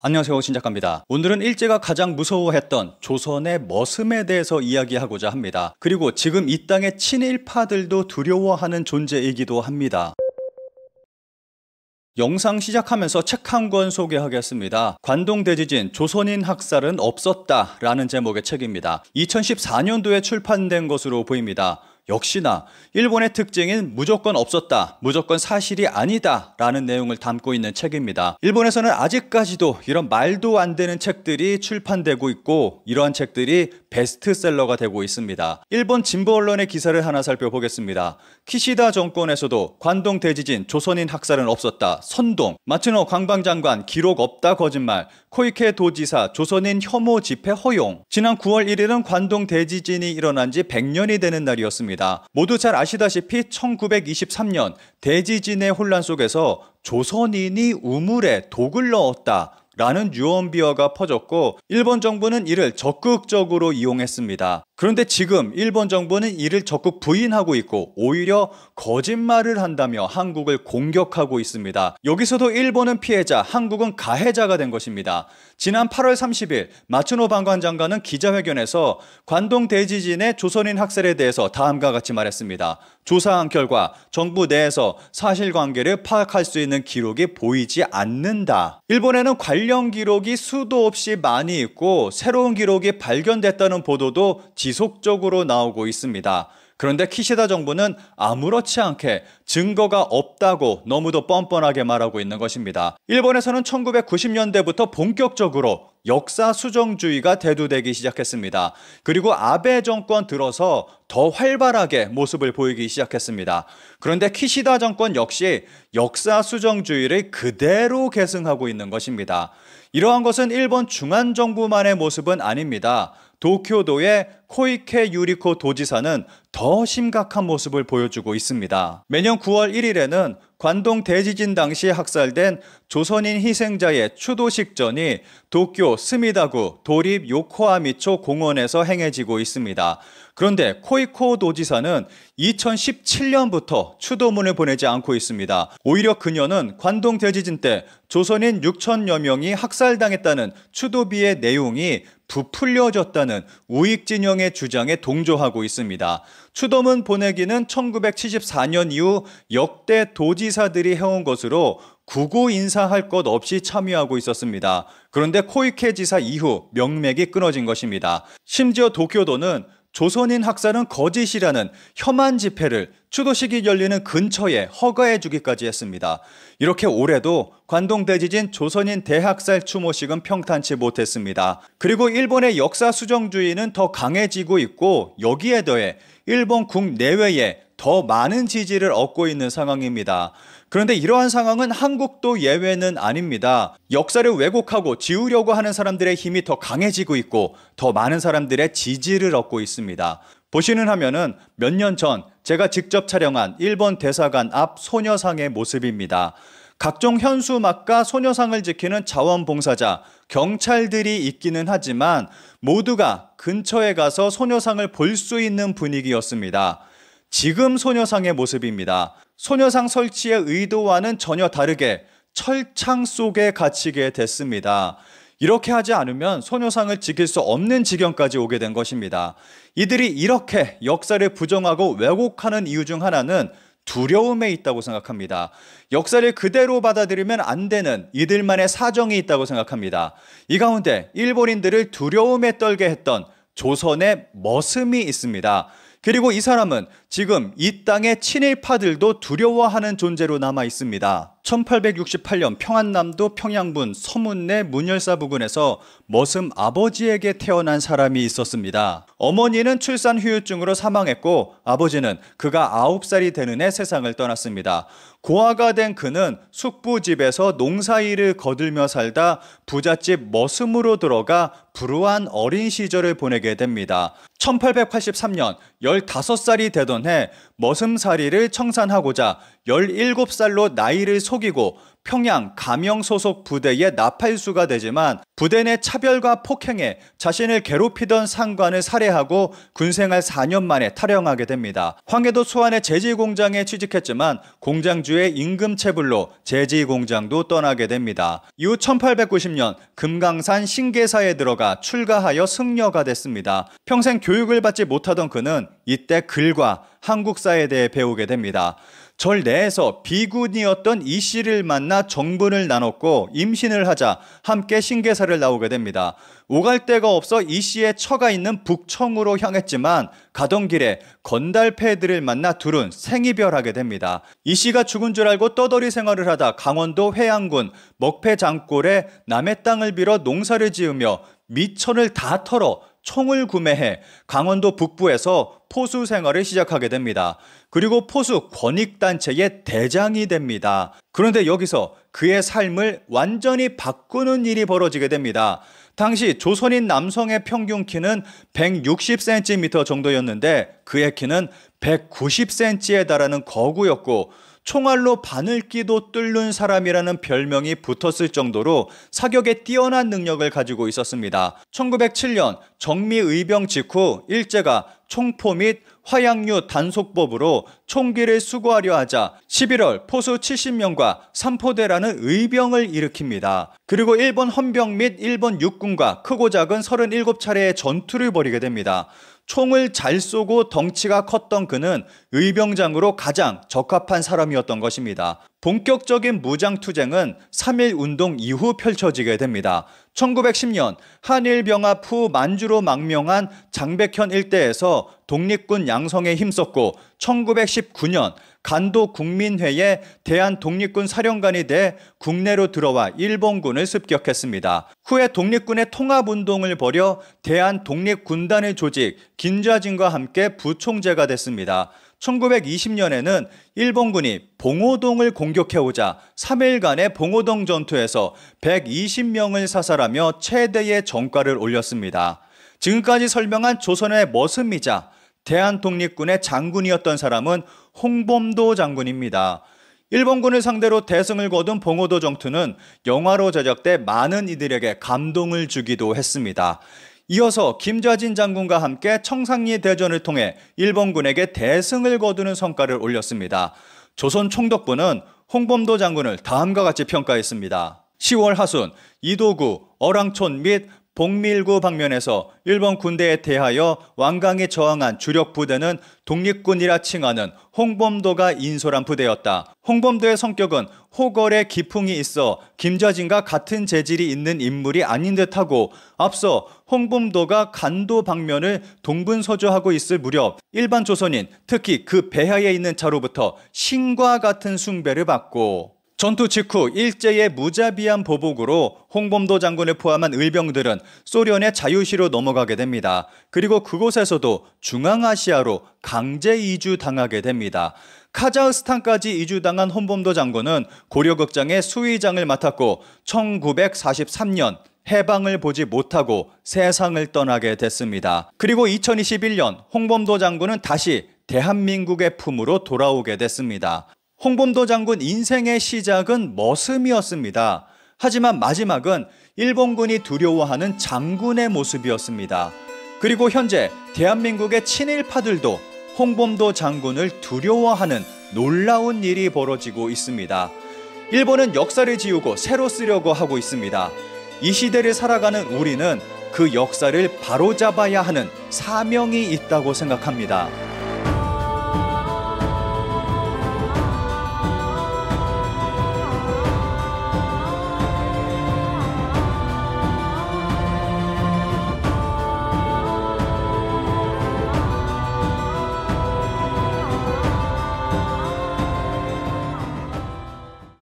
안녕하세요 신작가입니다. 오늘은 일제가 가장 무서워했던 조선의 머슴에 대해서 이야기하고자 합니다. 그리고 지금 이 땅의 친일파들도 두려워하는 존재이기도 합니다. 영상 시작하면서 책 한 권 소개하겠습니다. 관동대지진 조선인 학살은 없었다 라는 제목의 책입니다. 2014년도에 출판된 것으로 보입니다. 역시나 일본의 특징인 무조건 없었다, 무조건 사실이 아니다 라는 내용을 담고 있는 책입니다. 일본에서는 아직까지도 이런 말도 안 되는 책들이 출판되고 있고 이러한 책들이 베스트셀러가 되고 있습니다. 일본 진보 언론의 기사를 하나 살펴보겠습니다. 키시다 정권에서도 관동 대지진 조선인 학살은 없었다. 선동, 마츠노 관방장관 기록 없다 거짓말, 코이케 도지사 조선인 혐오 집회 허용. 지난 9월 1일은 관동 대지진이 일어난 지 100년이 되는 날이었습니다. 있습니다. 모두 잘 아시다시피 1923년 대지진의 혼란 속에서 조선인이 우물에 독을 넣었다. 라는 유언비어가 퍼졌고 일본 정부는 이를 적극적으로 이용했습니다. 그런데 지금 일본 정부는 이를 적극 부인하고 있고 오히려 거짓말을 한다며 한국을 공격하고 있습니다. 여기서도 일본은 피해자, 한국은 가해자가 된 것입니다. 지난 8월 30일 마츠노 방관장관은 기자회견에서 관동 대지진의 조선인 학살에 대해서 다음과 같이 말했습니다. 조사한 결과 정부 내에서 사실관계를 파악할 수 있는 기록이 보이지 않는다. 일본에는 관련 기록이 수도 없이 많이 있고 새로운 기록이 발견됐다는 보도도 지 지속적으로 나오고 있습니다. 그런데 키시다 정부는 아무렇지 않게 증거가 없다고 너무도 뻔뻔하게 말하고 있는 것입니다. 일본에서는 1990년대부터 본격적으로 역사 수정주의가 대두되기 시작했습니다. 그리고 아베 정권 들어서 더 활발하게 모습을 보이기 시작했습니다. 그런데 키시다 정권 역시 역사 수정주의를 그대로 계승하고 있는 것입니다. 이러한 것은 일본 중앙 정부만의 모습은 아닙니다. 도쿄도의 코이케 유리코 도지사는 더 심각한 모습을 보여주고 있습니다. 매년 9월 1일에는 관동 대지진 당시 학살된 조선인 희생자의 추도식전이 도쿄 스미다구 도립 요코하미초 공원에서 행해지고 있습니다. 그런데 코이코 도지사는 2017년부터 추도문을 보내지 않고 있습니다. 오히려 그녀는 관동 대지진 때 조선인 6천여 명이 학살당했다는 추도비의 내용이 부풀려졌다는 우익 진영의 주장에 동조하고 있습니다. 추덤은 보내기는 1974년 이후 역대 도지사들이 해온 것으로 구구 인사할 것 없이 참여하고 있었습니다. 그런데 코이케 지사 이후 명맥이 끊어진 것입니다. 심지어 도쿄도는 조선인 학살은 거짓이라는 혐한 집회를 추도식이 열리는 근처에 허가해 주기까지 했습니다. 이렇게 올해도 관동 대지진 조선인 대학살 추모식은 평탄치 못했습니다. 그리고 일본의 역사 수정주의는 더 강해지고 있고 여기에 더해 일본 국내외에 더 많은 지지를 얻고 있는 상황입니다. 그런데 이러한 상황은 한국도 예외는 아닙니다. 역사를 왜곡하고 지우려고 하는 사람들의 힘이 더 강해지고 있고 더 많은 사람들의 지지를 얻고 있습니다. 보시는 화면은 몇 년 전 제가 직접 촬영한 일본 대사관 앞 소녀상의 모습입니다. 각종 현수막과 소녀상을 지키는 자원봉사자, 경찰들이 있기는 하지만 모두가 근처에 가서 소녀상을 볼 수 있는 분위기였습니다. 지금 소녀상의 모습입니다. 소녀상 설치의 의도와는 전혀 다르게 철창 속에 갇히게 됐습니다. 이렇게 하지 않으면 소녀상을 지킬 수 없는 지경까지 오게 된 것입니다. 이들이 이렇게 역사를 부정하고 왜곡하는 이유 중 하나는 두려움에 있다고 생각합니다. 역사를 그대로 받아들이면 안 되는 이들만의 사정이 있다고 생각합니다. 이 가운데 일본인들을 두려움에 떨게 했던 조선의 머슴이 있습니다. 그리고 이 사람은 지금 이 땅의 친일파들도 두려워하는 존재로 남아 있습니다. 1868년 평안남도 평양군 서문내 문열사 부근에서 머슴 아버지에게 태어난 사람이 있었습니다. 어머니는 출산 후유증으로 사망했고 아버지는 그가 9살이 되는 해 세상을 떠났습니다. 고아가 된 그는 숙부집에서 농사일을 거들며 살다 부잣집 머슴으로 들어가 불우한 어린 시절을 보내게 됩니다. 1883년 15살이 되던 해 머슴살이를 청산하고자 17살로 나이를 속 속이고 평양 가명 소속 부대의 나팔수가 되지만 부대 내 차별과 폭행에 자신을 괴롭히던 상관을 살해하고 군생활 4년 만에 탈영하게 됩니다. 황해도 소안의 제지공장에 취직했지만 공장주의 임금 체불로 제지공장도 떠나게 됩니다. 이후 1890년 금강산 신계사에 들어가 출가하여 승려가 됐습니다. 평생 교육을 받지 못하던 그는 이때 글과 한국사에 대해 배우게 됩니다. 절 내에서 비군이었던 이 씨를 만나 정분을 나눴고 임신을 하자 함께 신계사를 나오게 됩니다. 오갈 데가 없어 이 씨의 처가 있는 북청으로 향했지만 가던 길에 건달패들을 만나 둘은 생이별하게 됩니다. 이 씨가 죽은 줄 알고 떠돌이 생활을 하다 강원도 회양군 먹패 장골에 남의 땅을 빌어 농사를 지으며 미천을 다 털어 총을 구매해 강원도 북부에서 포수 생활을 시작하게 됩니다. 그리고 포수 권익단체의 대장이 됩니다. 그런데 여기서 그의 삶을 완전히 바꾸는 일이 벌어지게 됩니다. 당시 조선인 남성의 평균 키는 160cm 정도였는데 그의 키는 190cm에 달하는 거구였고 총알로 바늘기도 뚫는 사람이라는 별명이 붙었을 정도로 사격에 뛰어난 능력을 가지고 있었습니다. 1907년 정미의병 직후 일제가 총포 및 화약류 단속법으로 총기를 수거하려 하자 11월 포수 70명과 삼포대라는 의병을 일으킵니다. 그리고 일본 헌병 및 일본 육군과 크고 작은 37차례의 전투를 벌이게 됩니다. 총을 잘 쏘고 덩치가 컸던 그는 의병장으로 가장 적합한 사람이었던 것입니다. 본격적인 무장투쟁은 3.1 운동 이후 펼쳐지게 됩니다. 1910년 한일 병합 후 만주로 망명한 장백현 일대에서 독립군 양성에 힘썼고 1919년 간도 국민회에 대한 독립군 사령관이 돼 국내로 들어와 일본군을 습격했습니다. 후에 독립군의 통합운동을 벌여 대한 독립군단을 조직 긴좌진과 함께 부총재가 됐습니다. 1920년에는 일본군이 봉오동을 공격해오자 3일간의 봉오동 전투에서 120명을 사살하며 최대의 정가를 올렸습니다. 지금까지 설명한 조선의 머슴이자 대한독립군의 장군이었던 사람은 홍범도 장군입니다. 일본군을 상대로 대승을 거둔 봉오도 정투는 영화로 제작돼 많은 이들에게 감동을 주기도 했습니다. 이어서 김좌진 장군과 함께 청상리 대전을 통해 일본군에게 대승을 거두는 성과를 올렸습니다. 조선 총독부는 홍범도 장군을 다음과 같이 평가했습니다. 10월 하순 이도구, 어랑촌 및봉밀구 방면에서 일본 군대에 대하여 왕강이 저항한 주력 부대는 독립군이라 칭하는 홍범도가 인솔한 부대였다. 홍범도의 성격은 호걸의 기풍이 있어 김좌진과 같은 재질이 있는 인물이 아닌 듯하고 앞서 홍범도가 간도 방면을 동분서주하고 있을 무렵 일반 조선인 특히 그 배하에 있는 자로부터 신과 같은 숭배를 받고 전투 직후 일제의 무자비한 보복으로 홍범도 장군을 포함한 의병들은 소련의 자유시로 넘어가게 됩니다. 그리고 그곳에서도 중앙아시아로 강제 이주당하게 됩니다. 카자흐스탄까지 이주당한 홍범도 장군은 고려극장의 수의장을 맡았고 1943년 해방을 보지 못하고 세상을 떠나게 됐습니다. 그리고 2021년 홍범도 장군은 다시 대한민국의 품으로 돌아오게 됐습니다. 홍범도 장군 인생의 시작은 머슴이었습니다. 하지만 마지막은 일본군이 두려워하는 장군의 모습이었습니다. 그리고 현재 대한민국의 친일파들도 홍범도 장군을 두려워하는 놀라운 일이 벌어지고 있습니다. 일본은 역사를 지우고 새로 쓰려고 하고 있습니다. 이 시대를 살아가는 우리는 그 역사를 바로잡아야 하는 사명이 있다고 생각합니다.